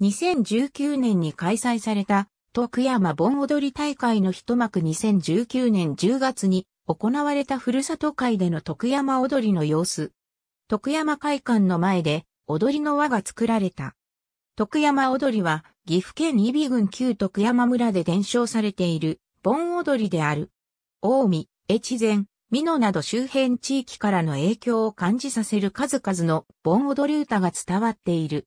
2019年に開催された徳山盆踊り大会の一幕2019年10月に行われたふるさと会での徳山踊りの様子。徳山会館の前で踊りの輪が作られた。徳山踊りは岐阜県伊比郡旧徳山村で伝承されている盆踊りである。大見、越前、美濃など周辺地域からの影響を感じさせる数々の盆踊り歌が伝わっている。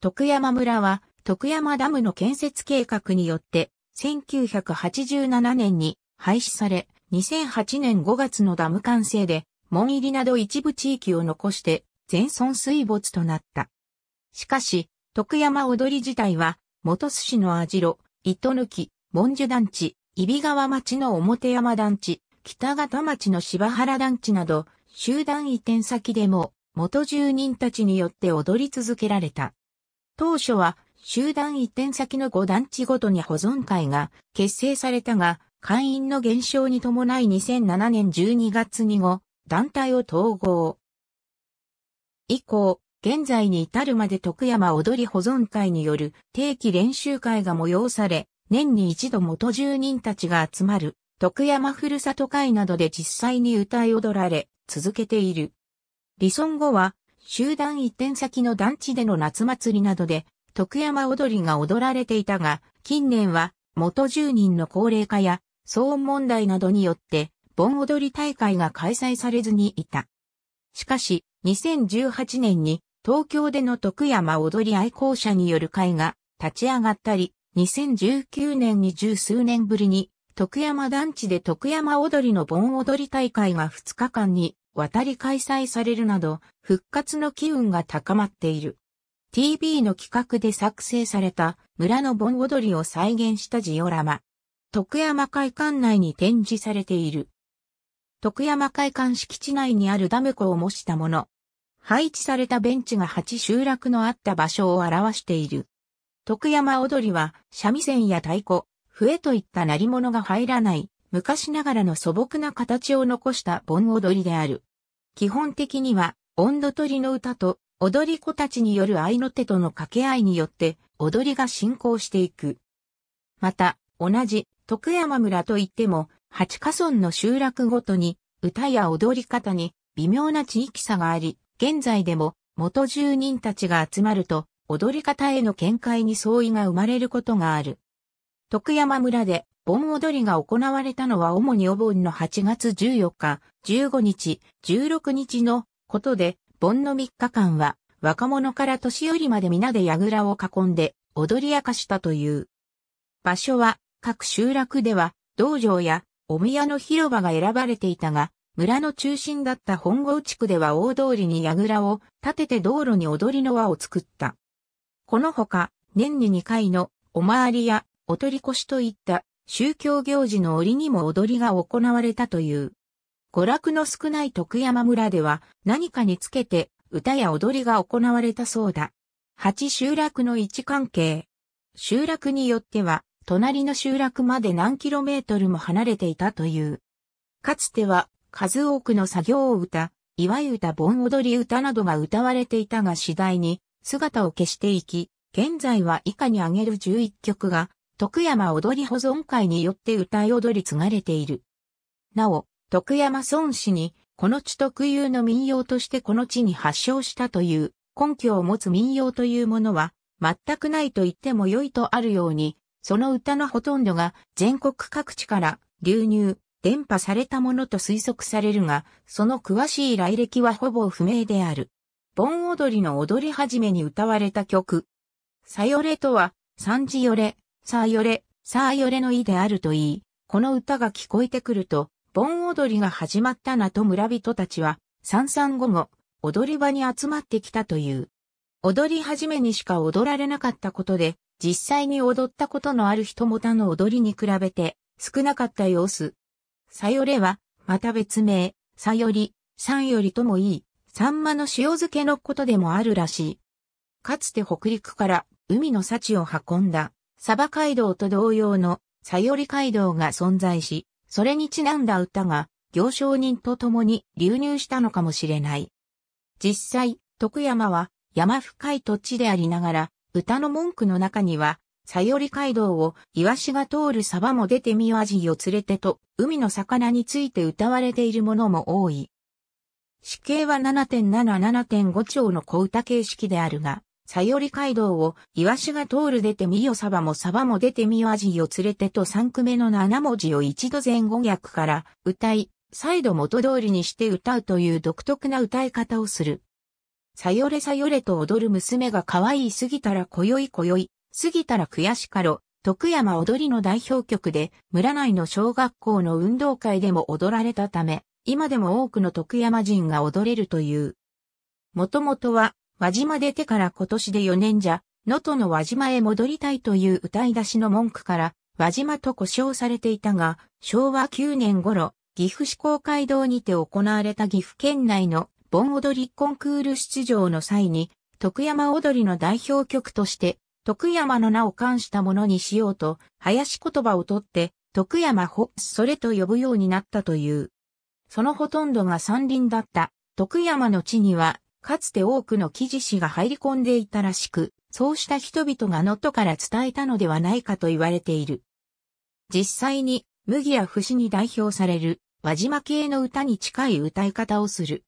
徳山村は、徳山ダムの建設計画によって、1987年に廃止され、2008年5月のダム完成で、門入りなど一部地域を残して、全村水没となった。しかし、徳山踊り自体は、元寿市の網代、糸抜、き、文樹団地、揖斐川町の表山団地、北方町の柴原団地など、集団移転先でも、元住人たちによって踊り続けられた。当初は集団移転先の5団地ごとに保存会が結成されたが、会員の減少に伴い2007年12月に後、団体を統合。以降、現在に至るまで徳山踊り保存会による定期練習会が催され、年に一度元住人たちが集まる、徳山ふるさと会などで実際に歌い踊られ、続けている。離村後は、集団移転先の団地での夏祭りなどで、徳山踊りが踊られていたが、近年は元住人の高齢化や騒音問題などによって、盆踊り大会が開催されずにいた。しかし、2018年に東京での徳山踊り愛好者による会が立ち上がったり、2019年に十数年ぶりに徳山団地で徳山踊りの盆踊り大会が2日間に渡り開催されるなど、復活の機運が高まっている。TV の企画で作成された村の盆踊りを再現したジオラマ。徳山会館内に展示されている。徳山会館敷地内にあるダム湖を模したもの。配置されたベンチが8集落のあった場所を表している。徳山踊りは三味線や太鼓、笛といった鳴り物が入らない昔ながらの素朴な形を残した盆踊りである。基本的には、温度取りの歌と、踊り子たちによる愛の手との掛け合いによって、踊りが進行していく。また、同じ、徳山村といっても、八ヶ村の集落ごとに、歌や踊り方に微妙な地域差があり、現在でも元住人たちが集まると、踊り方への見解に相違が生まれることがある。徳山村で盆踊りが行われたのは主にお盆の8月14日、15日、16日のことで、盆の3日間は若者から年寄りまで皆で櫓を囲んで踊り明かしたという。場所は各集落では道場やお宮の広場が選ばれていたが、村の中心だった本郷地区では大通りに櫓を立てて道路に踊りの輪を作った。このほか、年に2回のお回りやお取り越しといった宗教行事の折にも踊りが行われたという。娯楽の少ない徳山村では何かにつけて歌や踊りが行われたそうだ。8集落の位置関係。集落によっては隣の集落まで何キロメートルも離れていたという。かつては数多くの作業を歌、いわゆた盆踊り歌などが歌われていたが次第に姿を消していき、現在は以下に挙げる11曲が徳山踊り保存会によって歌い踊り継がれている。なお、徳山孫氏に、この地特有の民謡としてこの地に発祥したという根拠を持つ民謡というものは、全くないと言っても良いとあるように、その歌のほとんどが全国各地から流入、伝播されたものと推測されるが、その詳しい来歴はほぼ不明である。盆踊りの踊り始めに歌われた曲。さよれとは、三時よれ、さあよれ、さあよれの意であるといい、この歌が聞こえてくると、盆踊りが始まったなと村人たちは、三三午後、踊り場に集まってきたという。踊り始めにしか踊られなかったことで、実際に踊ったことのある人も他の踊りに比べて少なかった様子。さよれは、また別名、さより、三よりともいい、サンマの塩漬けのことでもあるらしい。かつて北陸から海の幸を運んだサバ街道と同様のサヨリ街道が存在し、それにちなんだ歌が行商人と共に流入したのかもしれない。実際、徳山は山深い土地でありながら、歌の文句の中には、サヨリ街道を、イワシが通るバも出てみわじを連れてと、海の魚について歌われているものも多い。死刑は7.7、7.5兆の小歌形式であるが、さより街道を、イワシが通る出てみよサバもサバも出てみよアジを連れてと三句目の七文字を一度前後逆から歌い、再度元通りにして歌うという独特な歌い方をする。さよれさよれと踊る娘が可愛いすぎたら今宵今宵、過ぎたら悔しかろ、徳山踊りの代表曲で、村内の小学校の運動会でも踊られたため、今でも多くの徳山人が踊れるという。もともとは、輪島出てから今年で4年じゃ、能登の輪島へ戻りたいという歌い出しの文句から、輪島と呼称されていたが、昭和9年頃、岐阜市公会堂にて行われた岐阜県内の盆踊りコンクール出場の際に、徳山踊りの代表曲として、徳山の名を冠したものにしようと、林言葉をとって、徳山ほ、それと呼ぶようになったという。そのほとんどが山林だった、徳山の地には、かつて多くの記事誌が入り込んでいたらしく、そうした人々がットから伝えたのではないかと言われている。実際に、麦や節に代表される、輪島系の歌に近い歌い方をする。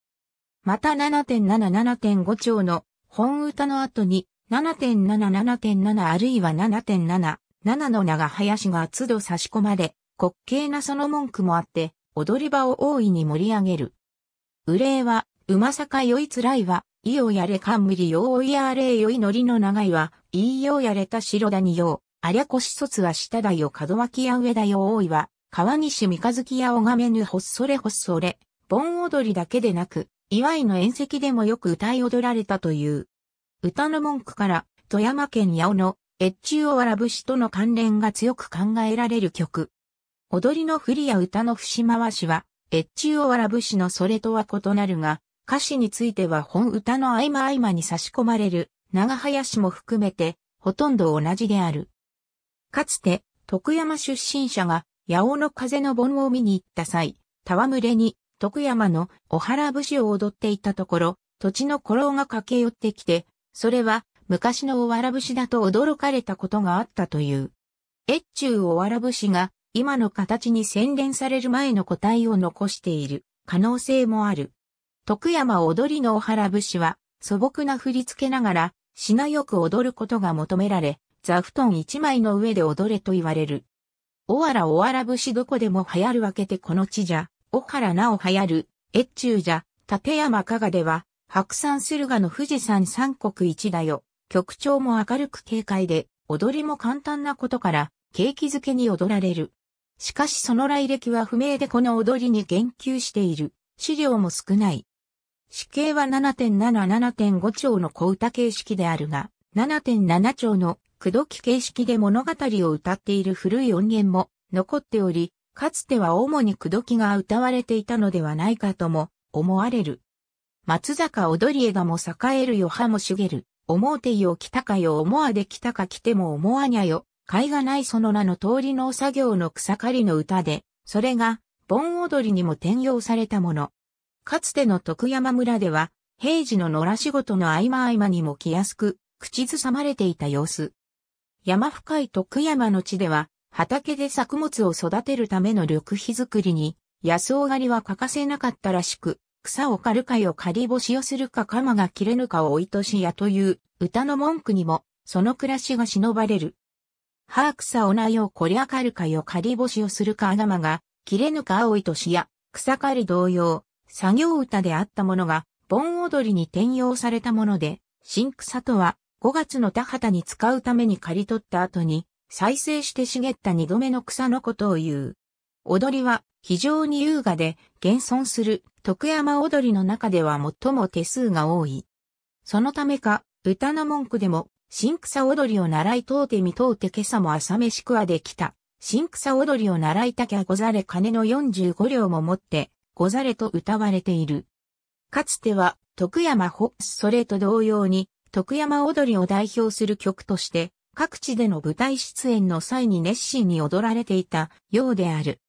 また7.7.7.5丁の本歌の後に7.77.7あるいは7.7、7の長林が都度差し込まれ、滑稽なその文句もあって、踊り場を大いに盛り上げる。憂いはうまさか酔いつらいは、いおやれ冠ようやれよいのりの長いは、いいよやれた白だによう、ありゃこし卒は下だよかどわきや上だよ多いは、川西三日月やおがめぬほっそれほっそれ、盆踊りだけでなく、祝いの宴席でもよく歌い踊られたという。歌の文句から、富山県八尾の、越中をわらぶしとの関連が強く考えられる曲。踊りの振りや歌の節回しは、越中をわらぶしのそれとは異なるが、歌詞については本歌の合間合間に差し込まれる長林も含めてほとんど同じである。かつて徳山出身者が八尾の風の盆を見に行った際、戯れに徳山のお原節を踊っていたところ、土地の古老が駆け寄ってきて、それは昔のおわら節だと驚かれたことがあったという。越中おわら節が今の形に洗練される前の個体を残している可能性もある。徳山踊りのお原節は、素朴な振り付けながら、品よく踊ることが求められ、座布団一枚の上で踊れと言われる。おわらおわら節どこでも流行るわけでこの地じゃ、お原らなお流行る、越中じゃ、立山加賀では、白山駿河の富士山三国一だよ。曲調も明るく軽快で、踊りも簡単なことから、景気づけに踊られる。しかしその来歴は不明でこの踊りに言及している。資料も少ない。死刑は7.7-7.5兆の小歌形式であるが、7.7兆の口説き形式で物語を歌っている古い音源も残っており、かつては主に口説きが歌われていたのではないかとも思われる。松坂踊り絵がも栄えるよはもしげる、思うてよ来たかよ思わで来たか来ても思わにゃよ、斐がないその名の通りの作業の草刈りの歌で、それが盆踊りにも転用されたもの。かつての徳山村では、平時の野良仕事の合間合間にも来やすく、口ずさまれていた様子。山深い徳山の地では、畑で作物を育てるための緑肥作りに、安草狩りは欠かせなかったらしく、草を刈るかよ刈り干しをするか鎌が切れぬかを追いとしやという歌の文句にも、その暮らしが忍ばれる。はあ草おなよこりゃ刈るかよ刈り干しをするか鎌が切れぬか追いとしや、草刈り同様、作業歌であったものが、盆踊りに転用されたもので、新草とは、5月の田畑に使うために刈り取った後に、再生して茂った二度目の草のことを言う。踊りは非常に優雅で、現存する徳山踊りの中では最も手数が多い。そのためか、歌の文句でも、新草踊りを習いとうてみとうて今朝も朝飯食わできた。新草踊りを習いたきゃござれ金の45両も持って、ござれと歌われている。かつては、徳山ホッスそれと同様に、徳山踊りを代表する曲として、各地での舞台出演の際に熱心に踊られていたようである。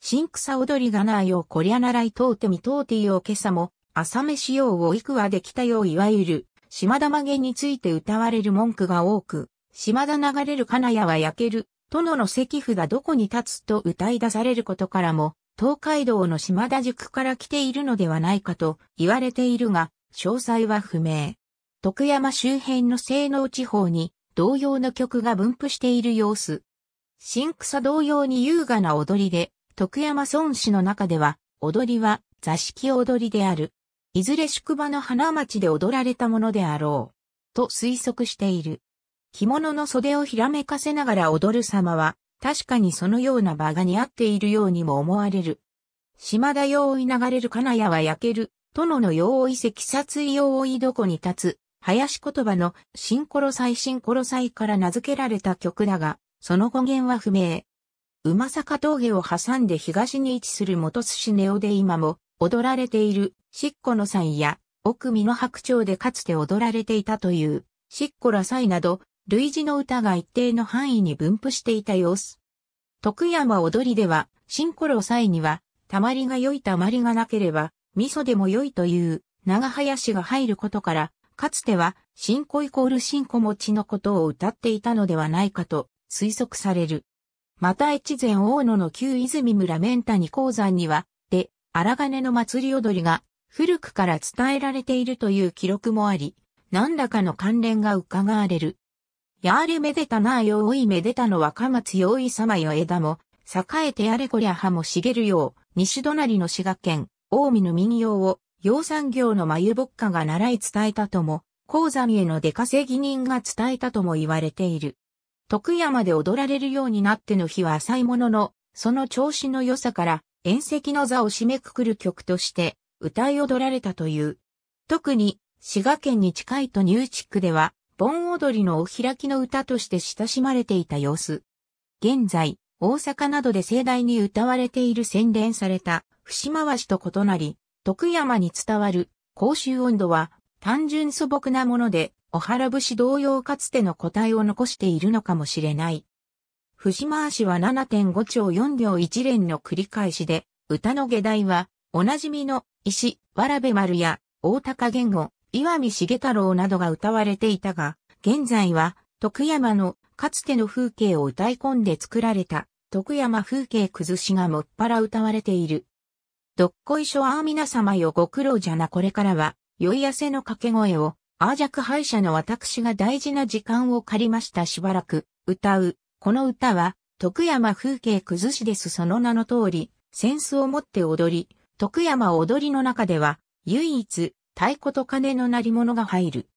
新草踊りがないよこりゃならいーテてみーテてーよ今朝も、朝飯用をいくわできたよういわゆる、島田曲げについて歌われる文句が多く、島田流れる金谷は焼ける、殿の石符がどこに立つと歌い出されることからも、東海道の島田塾から来ているのではないかと言われているが、詳細は不明。徳山周辺の西能地方に同様の曲が分布している様子。新草同様に優雅な踊りで、徳山村氏の中では、踊りは座敷踊りである。いずれ宿場の花町で踊られたものであろう。と推測している。着物の袖をひらめかせながら踊る様は、確かにそのような場が似合っているようにも思われる。島田用意流れる金谷は焼ける、殿の用意席殺意用意どこに立つ、林言葉の新殺祭新殺祭から名付けられた曲だが、その語源は不明。馬坂峠を挟んで東に位置する元寿司ネオで今も踊られているしっこの祭や奥美の白鳥でかつて踊られていたというしっこら祭など類似の歌が一定の範囲に分布していた様子。徳山踊りでは、新頃際には、たまりが良いたまりがなければ、味噌でも良いという長林が入ることから、かつては、新子イコール新子持ちのことを歌っていたのではないかと推測される。また越前大野の旧泉村メンタニ鉱山には、で、荒金の祭り踊りが古くから伝えられているという記録もあり、何らかの関連が伺われる。やあれめでたなあよおいめでたの若松よいさまよ枝も、栄えてあれこりゃ葉も茂るよう、西隣の滋賀県、近江の民謡を、養蚕業の眉ぼっかが習い伝えたとも、鉱山への出稼ぎ人が伝えたとも言われている。徳山で踊られるようになっての日は浅いものの、その調子の良さから、宴席の座を締めくくる曲として、歌い踊られたという。特に、滋賀県に近いと入地区では、盆踊りのお開きの歌として親しまれていた様子。現在、大阪などで盛大に歌われている洗練された節回しと異なり、徳山に伝わる公衆音度は単純素朴なもので、お原節同様かつての個体を残しているのかもしれない。節回しは7.5兆4秒1連の繰り返しで、歌の下題は、おなじみの石、わらべ丸や大高言語、岩見重太郎などが歌われていたが、現在は徳山のかつての風景を歌い込んで作られた徳山風景崩しがもっぱら歌われている。どっこいしょああ皆様よご苦労じゃなこれからは、酔い痩せの掛け声を、ああ弱敗者の私が大事な時間を借りましたしばらく、歌う。この歌は、徳山風景崩しですその名の通り、扇子を持って踊り、徳山踊りの中では、唯一、太鼓と鐘の鳴り物が入る。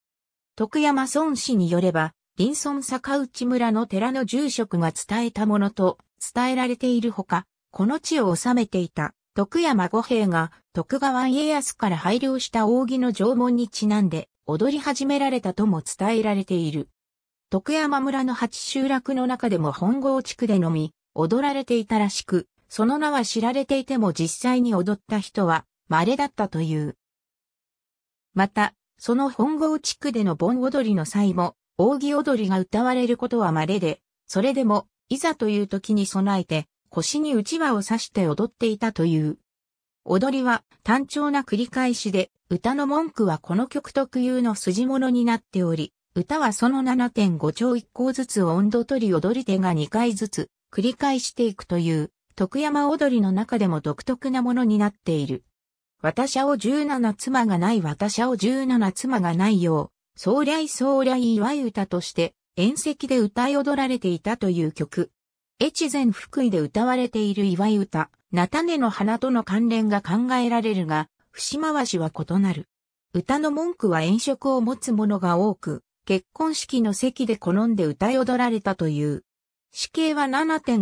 徳山孫氏によれば、林村坂内村の寺の住職が伝えたものと伝えられているほか、この地を治めていた徳山五兵が徳川家康から配慮した扇の縄文にちなんで踊り始められたとも伝えられている。徳山村の八集落の中でも本郷地区でのみ踊られていたらしく、その名は知られていても実際に踊った人は稀だったという。また、その本郷地区での盆踊りの際も、扇踊りが歌われることは稀で、それでも、いざという時に備えて、腰に内輪を刺して踊っていたという。踊りは単調な繰り返しで、歌の文句はこの曲特有の筋物になっており、歌はその7.5兆1項ずつを温度取り踊り手が2回ずつ繰り返していくという、徳山踊りの中でも独特なものになっている。私を十七妻がない私を十七妻がないよう、総来総来祝い歌として、宴席で歌い踊られていたという曲。越前福井で歌われている祝い歌、菜種の花との関連が考えられるが、節回しは異なる。歌の文句は演色を持つものが多く、結婚式の席で好んで歌い踊られたという。死刑は7.5、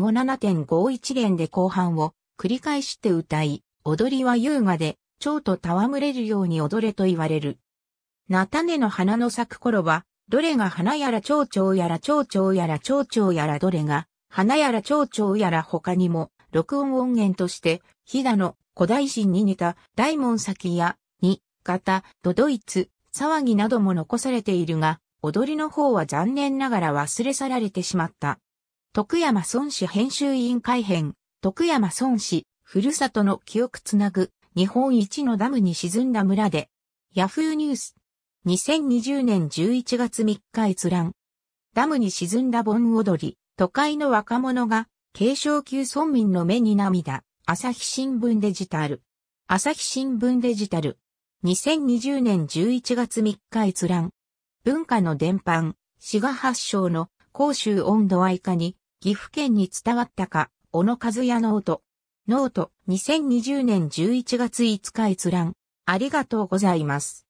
7.5一連で後半を繰り返して歌い、踊りは優雅で、蝶と戯れるように踊れと言われる。菜種の花の咲く頃は、どれが花やら蝶々やら蝶々やら蝶々やらどれが、花やら蝶々やら他にも、録音音源として、飛騨の古代神に似た大門先や、に、型、ドドイツ、騒ぎなども残されているが、踊りの方は残念ながら忘れ去られてしまった。徳山孫氏編集委員会編、徳山孫氏、ふるさとの記憶つなぐ、日本一のダムに沈んだ村で、ヤフーニュース。2020年11月3日閲覧。ダムに沈んだ盆踊り、都会の若者が、継承級村民の目に涙、朝日新聞デジタル。朝日新聞デジタル。2020年11月3日閲覧。文化の伝播、滋賀発祥の甲州温度愛化に、岐阜県に伝わったか、小野和也の音。ノート2020年11月5日閲覧。ありがとうございます。